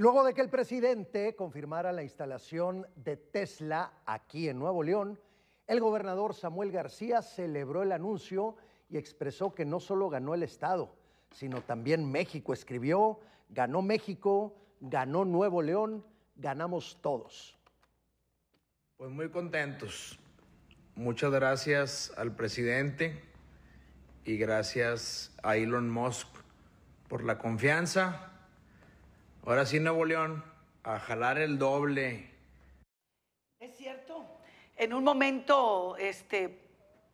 luego de que el presidente confirmara la instalación de Tesla aquí en Nuevo León, el gobernador Samuel García celebró el anuncio y expresó que no solo ganó el Estado, sino también México. Escribió, ganó México, ganó Nuevo León, ganamos todos. Pues muy contentos. Muchas gracias al presidente y gracias a Elon Musk por la confianza Ahora sí, Nuevo León, a jalar el doble. Es cierto. En un momento este,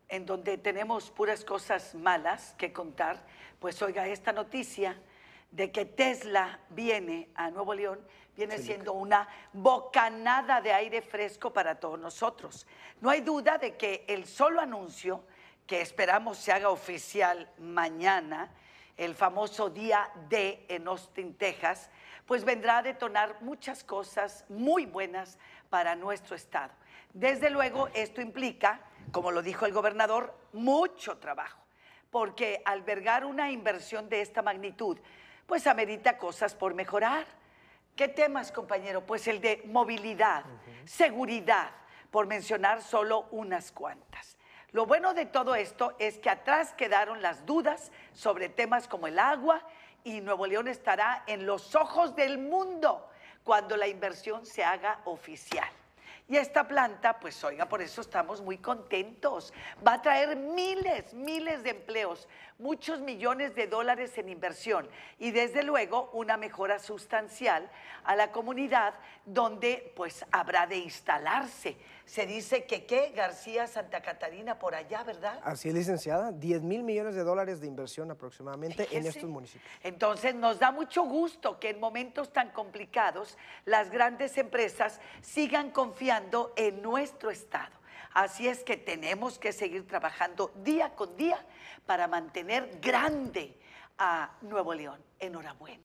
en donde tenemos puras cosas malas que contar, pues oiga esta noticia de que Tesla viene a Nuevo León, viene siendo una bocanada de aire fresco para todos nosotros. No hay duda de que el solo anuncio que esperamos se haga oficial mañana, el famoso día D en Austin, Texas, pues vendrá a detonar muchas cosas muy buenas para nuestro Estado. Desde luego, esto implica, como lo dijo el gobernador, mucho trabajo, porque albergar una inversión de esta magnitud, pues amerita cosas por mejorar. ¿Qué temas, compañero? Pues el de movilidad, seguridad, por mencionar solo unas cuantas. Lo bueno de todo esto es que atrás quedaron las dudas sobre temas como el agua y Nuevo León estará en los ojos del mundo cuando la inversión se haga oficial. Y esta planta, pues oiga, por eso estamos muy contentos. Va a traer miles, miles de empleos, muchos millones de dólares en inversión y desde luego una mejora sustancial a la comunidad donde pues habrá de instalarse. Se dice que qué, García Santa Catarina por allá, ¿verdad? Así es, licenciada, 10 mil millones de dólares de inversión aproximadamente en estos municipios. Entonces nos da mucho gusto que en momentos tan complicados las grandes empresas sigan confiando en nuestro estado. Así es que tenemos que seguir trabajando día con día para mantener grande a Nuevo León. Enhorabuena.